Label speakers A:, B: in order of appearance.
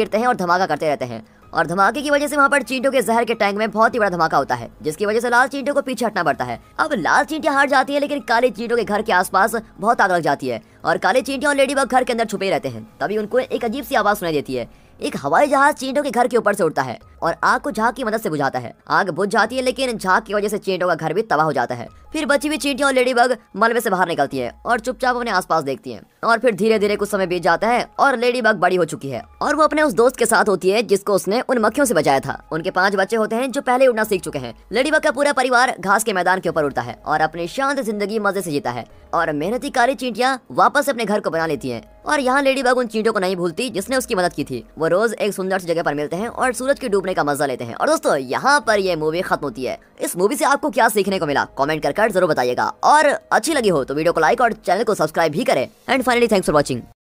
A: गिरते हैं और धमाका करते रहते हैं और धमाके की वजह से वहाँ पर चींटों के जहर के टैंक में बहुत ही बड़ा धमाका होता है जिसकी वजह से लाल चींटों को पीछे हटना पड़ता है अब लाल चींटियाँ हार जाती है लेकिन काली चींटों के घर के आसपास बहुत आग लग जाती है और काली चींटियाँ और लेडी बग घर के अंदर छुपे रहते हैं तभी उनको एक अजीब सी आवाज़ सुनाई देती है एक हवाई जहाज चींटों के घर के ऊपर से उड़ता है और आग को झाग की मदद से बुझाता है आग बुझ जाती है लेकिन झाग की वजह से चींटों का घर भी तबाह हो जाता है फिर बची हुई चींटियां और लेडी बग मलबे से बाहर निकलती है और चुपचाप अपने आसपास देखती है और फिर धीरे धीरे कुछ समय बीत जाता है और लेडी बग बड़ी हो चुकी है और वो अपने उस दोस्त के साथ होती है जिसको उसने उन मक्खियों से बचाया था उनके पांच बच्चे होते हैं जो पहले उड़ना सीख चुके हैं लेडी बग का पूरा परिवार घास के मैदान के ऊपर उड़ता है और अपनी शांत जिंदगी मजे से जीता है और मेहनती कारी चींटियाँ वापस अपने घर को बना लेती है और यहाँ लेडी बाग उन चींटों को नहीं भूलती जिसने उसकी मदद की थी वो रोज एक सुंदर सी जगह पर मिलते हैं और सूरज के डूबने का मजा लेते हैं और दोस्तों यहाँ पर यह मूवी खत्म होती है इस मूवी से आपको क्या सीखने को मिला कॉमेंट कर, कर जरूर बताइएगा और अच्छी लगी हो तो वीडियो को लाइक और चैनल को सब्सक्राइब भी करें and finally thanks for watching